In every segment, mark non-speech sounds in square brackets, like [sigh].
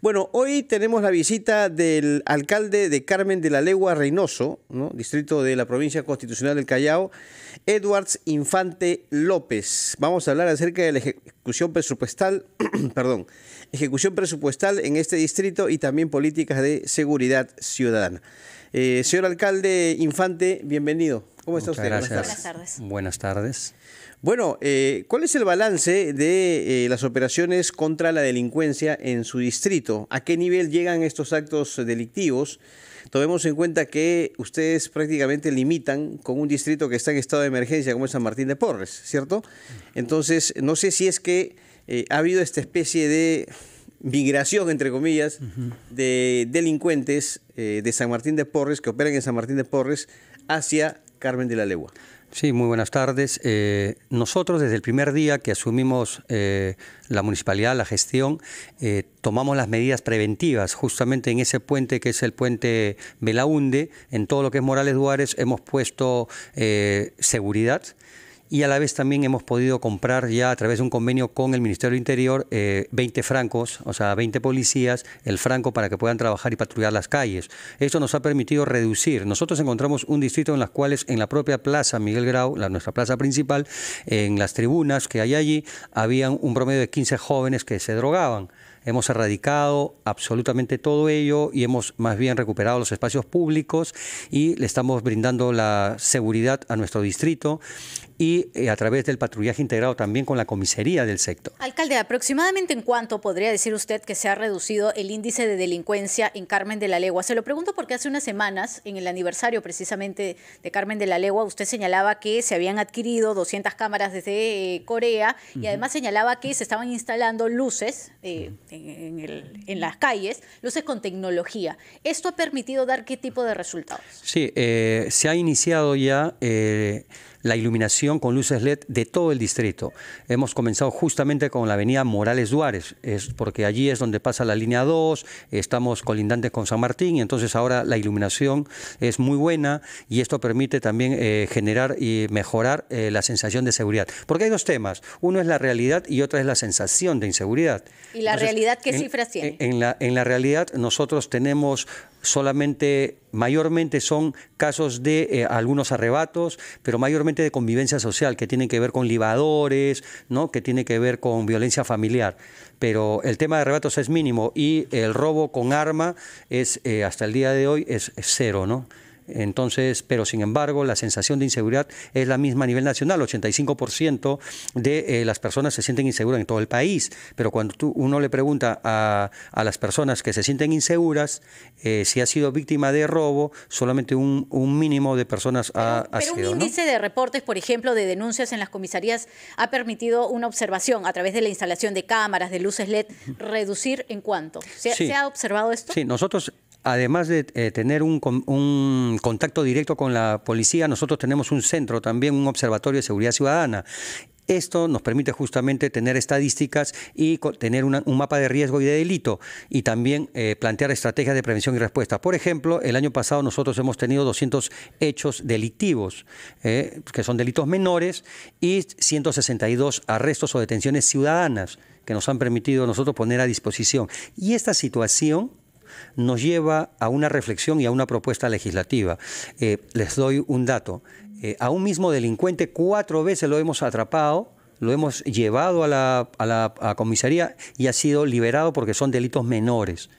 Bueno, hoy tenemos la visita del alcalde de Carmen de la Legua Reynoso, distrito de la provincia constitucional del Callao, Edwards Infante López. Vamos a hablar acerca de la ejecución presupuestal, [clears throat] perdón, ejecución presupuestal en este distrito y también políticas de seguridad ciudadana. Eh, señor alcalde Infante, bienvenido. ¿Cómo está usted? Buenas tardes. Buenas tardes. Bueno, eh, ¿cuál es el balance de eh, las operaciones contra la delincuencia en su distrito? ¿A qué nivel llegan estos actos delictivos? Tomemos en cuenta que ustedes prácticamente limitan con un distrito que está en estado de emergencia como es San Martín de Porres, ¿cierto? Mm. Entonces, no sé si es que eh, ha habido esta especie de migración, entre comillas, de delincuentes eh, de San Martín de Porres, que operan en San Martín de Porres, hacia Carmen de la Legua. Sí, muy buenas tardes. Eh, nosotros desde el primer día que asumimos la municipalidad, la gestión, tomamos las medidas preventivas. Justamente en ese puente que es el puente Belaunde, en todo lo que es Morales Duárez, hemos puesto seguridad y a la vez también hemos podido comprar ya a través de un convenio con el Ministerio del Interior 20 eh, francos, o sea, 20 policías, el franco para que puedan trabajar y patrullar las calles. Esto nos ha permitido reducir. Nosotros encontramos un distrito en las cuales en la propia plaza Miguel Grau, la, nuestra plaza principal, en las tribunas que hay allí, había un promedio de 15 jóvenes que se drogaban hemos erradicado absolutamente todo ello y hemos más bien recuperado los espacios públicos y le estamos brindando la seguridad a nuestro distrito y eh, a través del patrullaje integrado también con la comisaría del sector. Alcalde, aproximadamente en cuánto podría decir usted que se ha reducido el índice de delincuencia en Carmen de la Legua? Se lo pregunto porque hace unas semanas, en el aniversario precisamente de Carmen de la Legua, usted señalaba que se habían adquirido 200 cámaras desde eh, Corea y además señalaba que se estaban instalando luces eh, en, las calles, luces con tecnología. ¿Esto ha permitido dar qué tipo de resultados? Sí, eh, se ha iniciado ya eh, la iluminación con luces LED de todo el distrito. Hemos comenzado justamente con la avenida Morales Duárez, es porque allí es donde pasa la línea 2, estamos colindantes con San Martín y entonces ahora la iluminación es muy buena y esto permite también eh, generar y mejorar eh, la sensación de seguridad. Porque hay dos temas, uno es la realidad y otro es la sensación de inseguridad. ¿Y la realidad qué cifras tiene? la, en la realidad nosotros tenemos solamente mayormente son casos de eh, algunos arrebatos, pero mayormente de convivencia social, que tienen que ver con libadores, ¿no? que tiene que ver con violencia familiar. Pero el tema de arrebatos es mínimo y el robo con arma es eh, hasta el día de hoy es, es cero, ¿no? Entonces, pero sin embargo, la sensación de inseguridad es la misma a nivel nacional. 85% de eh, las personas se sienten inseguras en todo el país. Pero cuando uno le pregunta a, las personas que se sienten inseguras eh, si ha sido víctima de robo, solamente un, un mínimo de personas ha, pero un índice de reportes, por ejemplo, de denuncias en las comisarías ha permitido una observación a través de la instalación de cámaras, de luces LED, reducir en cuánto. ¿se ha observado esto? Sí, nosotros además de eh, tener un, contacto directo con la policía, nosotros tenemos un centro también, un observatorio de seguridad ciudadana. Esto nos permite justamente tener estadísticas y tener un mapa de riesgo y de delito y también eh, plantear estrategias de prevención y respuesta. Por ejemplo, el año pasado nosotros hemos tenido 200 hechos delictivos, eh, que son delitos menores, y 162 arrestos o detenciones ciudadanas que nos han permitido nosotros poner a disposición. Y esta situación nos lleva a una reflexión y a una propuesta legislativa. Eh, les doy un dato. Eh, a un mismo delincuente cuatro veces lo hemos atrapado, lo hemos llevado a la, comisaría y ha sido liberado porque son delitos menores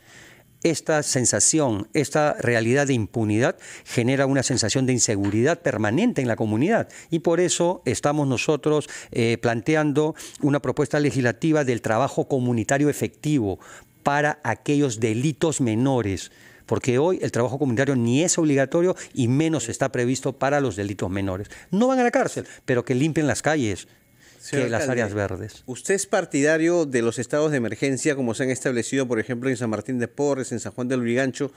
esta sensación, esta realidad de impunidad genera una sensación de inseguridad permanente en la comunidad y por eso estamos nosotros eh, planteando una propuesta legislativa del trabajo comunitario efectivo para aquellos delitos menores, porque hoy el trabajo comunitario ni es obligatorio y menos está previsto para los delitos menores. No van a la cárcel, pero que limpien las calles, que las áreas verdes. ¿Usted es partidario de los estados de emergencia como se han establecido, por ejemplo, en San Martín de Porres, en San Juan del Urigancho.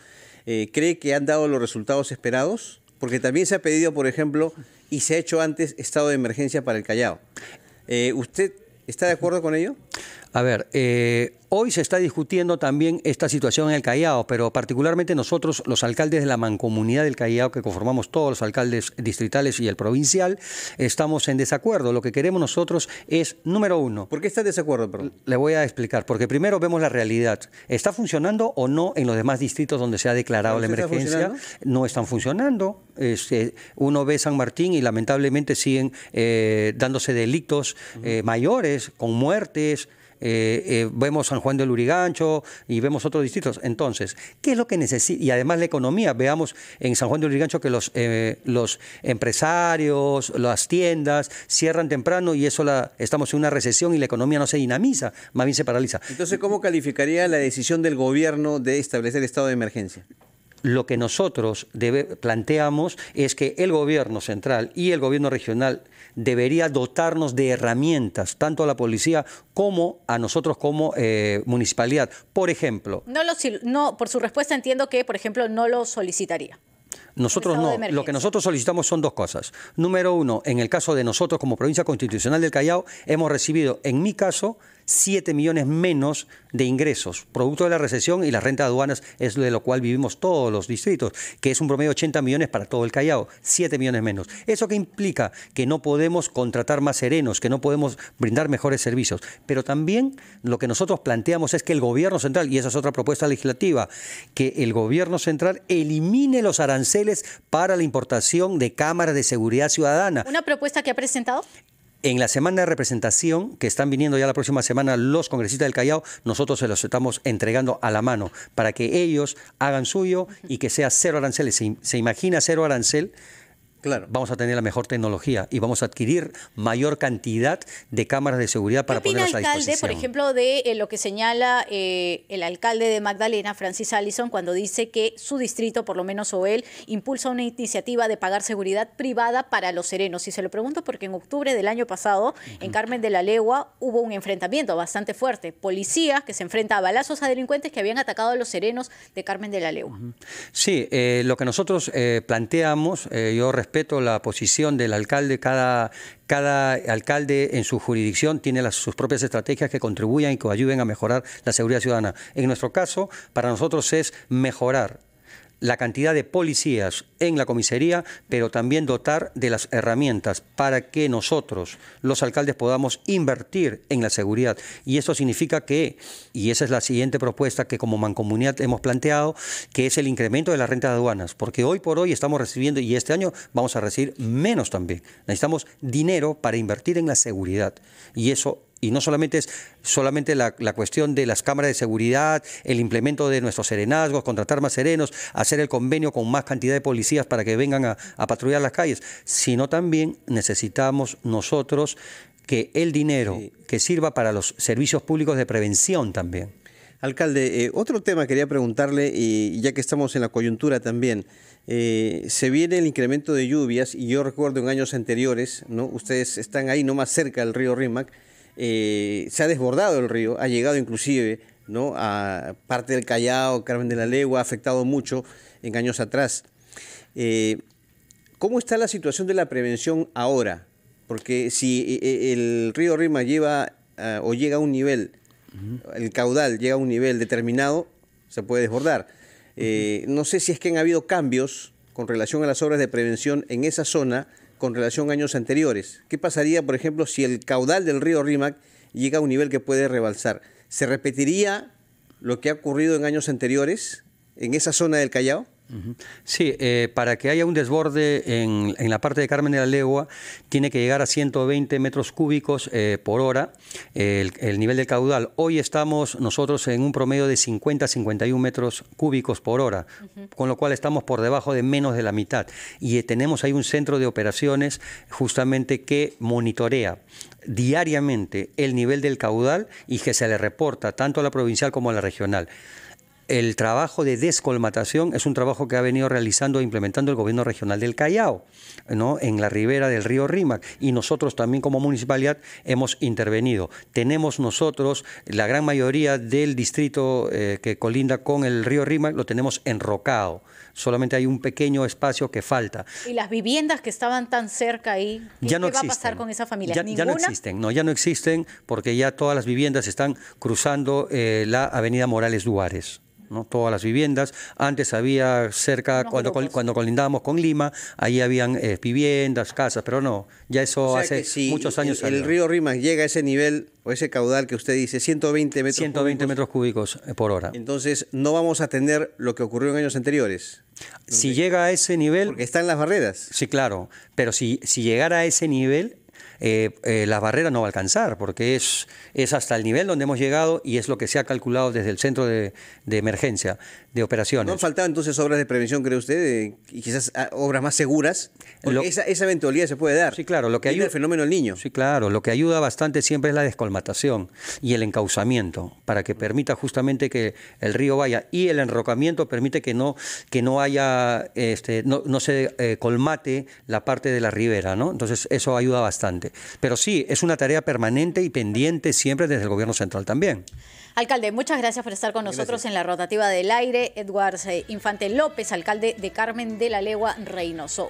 Eh, ¿Cree que han dado los resultados esperados? Porque también se ha pedido, por ejemplo, y se ha hecho antes, estado de emergencia para el Callao. Eh, ¿Usted está de acuerdo con ello? A ver, eh, hoy se está discutiendo también esta situación en el Callao, pero particularmente nosotros, los alcaldes de la mancomunidad del Callao, que conformamos todos los alcaldes distritales y el provincial, estamos en desacuerdo. Lo que queremos nosotros es, número uno. ¿Por qué está en desacuerdo, perdón? Le voy a explicar, porque primero vemos la realidad. ¿Está funcionando o no en los demás distritos donde se ha declarado la emergencia? no están funcionando. Este, uno ve San Martín y lamentablemente siguen eh, dándose delitos eh, mayores, con muertes, eh, eh, vemos San Juan del Urigancho y vemos otros distritos. Entonces, ¿qué es lo que necesita? Y además la economía, veamos en San Juan del Urigancho que los, eh, los empresarios, las tiendas cierran temprano y eso la, estamos en una recesión y la economía no se dinamiza, más bien se paraliza. Entonces, ¿cómo calificaría la decisión del gobierno de establecer estado de emergencia? lo que nosotros planteamos es que el gobierno central y el gobierno regional debería dotarnos de herramientas, tanto a la policía como a nosotros como eh, municipalidad. Por ejemplo... No, lo, no, por su respuesta entiendo que, por ejemplo, no lo solicitaría. Nosotros no. Lo que nosotros solicitamos son dos cosas. Número uno, en el caso de nosotros como provincia constitucional del Callao, hemos recibido, en mi caso, 7 millones menos de ingresos, producto de la recesión y renta renta aduanas es de lo cual vivimos todos los distritos, que es un promedio de 80 millones para todo el Callao, 7 millones menos. ¿Eso que implica? Que no podemos contratar más serenos, que no podemos brindar mejores servicios. Pero también lo que nosotros planteamos es que el gobierno central, y esa es otra propuesta legislativa, que el gobierno central elimine los aranceles para la importación de cámaras de seguridad ciudadana. ¿Una propuesta que ha presentado? en la semana de representación, que están viniendo ya la próxima semana los congresistas del Callao, nosotros se los estamos entregando a la mano para que ellos hagan suyo y que sea cero aranceles. Se, se imagina cero arancel Claro. Vamos a tener la mejor tecnología y vamos a adquirir mayor cantidad de cámaras de seguridad para ¿Qué ponerlas alcalde, por ejemplo, de eh, lo que señala eh, el alcalde de Magdalena, Francis Allison, cuando dice que su distrito, por lo menos o él, impulsa una iniciativa de pagar seguridad privada para los serenos? Y se lo pregunto porque en octubre del año pasado, en Carmen de la Legua, hubo un enfrentamiento bastante fuerte. Policías que se enfrenta a balazos a delincuentes que habían atacado a los serenos de Carmen de la Legua. Sí, eh, lo que nosotros planteamos, yo respeto la posición del alcalde. Cada, cada alcalde en su jurisdicción tiene sus propias estrategias que contribuyan y que ayuden a mejorar la seguridad ciudadana. En nuestro caso, para nosotros es mejorar la cantidad de policías en la comisaría, pero también dotar de las herramientas para que nosotros, los alcaldes, podamos invertir en la seguridad. Y eso significa que, y esa es la siguiente propuesta que como mancomunidad hemos planteado, que es el incremento de la renta de aduanas, porque hoy por hoy estamos recibiendo, y este año vamos a recibir menos también. Necesitamos dinero para invertir en la seguridad. Y eso y no solamente es solamente la, cuestión de las cámaras de seguridad, el implemento de nuestros serenazgos, contratar más serenos, hacer el convenio con más cantidad de policías para que vengan a, patrullar las calles, sino también necesitamos nosotros que el dinero que sirva para los servicios públicos de prevención también. Alcalde, eh, otro tema quería preguntarle, y ya que estamos en la coyuntura también, eh, se viene el incremento de lluvias y yo recuerdo en años anteriores, ¿no? ustedes están ahí no más cerca del río Rímac, eh, se ha desbordado el río, ha llegado inclusive ¿no? a parte del Callao, Carmen de la Legua, ha afectado mucho en años atrás. Eh, ¿Cómo está la situación de la prevención ahora? Porque si eh, el río Rima lleva ah, o llega a un nivel, el caudal llega a un nivel determinado, se puede desbordar. no sé si es que han habido cambios con relación a las obras de prevención en esa zona con relación a años anteriores. ¿Qué pasaría, por ejemplo, si el caudal del río Rímac llega a un nivel que puede rebalsar? ¿Se repetiría lo que ha ocurrido en años anteriores en esa zona del Callao? Sí, eh, para que haya un desborde en, la parte de Carmen de la Legua, tiene que llegar a 120 metros cúbicos eh, por hora el, nivel del caudal. Hoy estamos nosotros en un promedio de 50 51 metros cúbicos por hora, con lo cual estamos por debajo de menos de la mitad. Y eh, tenemos ahí un centro de operaciones justamente que monitorea diariamente el nivel del caudal y que se le reporta tanto a la provincial como a la regional el trabajo de descolmatación es un trabajo que ha venido realizando e implementando el gobierno regional del Callao, ¿no? en la ribera del río Rímac, y nosotros también como municipalidad hemos intervenido. Tenemos nosotros, la gran mayoría del distrito eh, que colinda con el río Rímac, lo tenemos enrocado, solamente hay un pequeño espacio que falta. ¿Y las viviendas que estaban tan cerca ahí? ¿Qué, va a pasar con esa familia? Ya, no existen, no, ya no existen porque ya todas las viviendas están cruzando eh, la avenida Morales Duares no todas las viviendas. Antes había cerca, cuando, cuando colindábamos con Lima, ahí habían eh, viviendas, casas, pero no, ya eso hace muchos años. El, río Rimas llega a ese nivel o ese caudal que usted dice, 120 metros 120 cúbicos, metros cúbicos eh, por hora. Entonces no vamos a tener lo que ocurrió en años anteriores. si llega a ese nivel... están las barreras. Sí, claro, pero si, si llegara a ese nivel, eh, eh, la barrera no va a alcanzar, porque es, es hasta el nivel donde hemos llegado y es lo que se ha calculado desde el centro de, emergencia, de operaciones. ¿No faltado entonces obras de prevención, cree usted? Eh, y quizás ah, obras más seguras. esa, esa, eventualidad se puede dar. Sí, claro. Lo que ayuda, el fenómeno el niño. Sí, claro. Lo que ayuda bastante siempre es la descolmatación y el encauzamiento, para que permita justamente que el río vaya. Y el enrocamiento permite que no, que no haya, este, no, no se eh, colmate la parte de la ribera, ¿no? Entonces, eso ayuda bastante. Pero sí, es una tarea permanente y pendiente siempre desde el gobierno central también. Alcalde, muchas gracias por estar con nosotros en la rotativa del aire. Edward Infante López, alcalde de Carmen de la Legua Reynoso.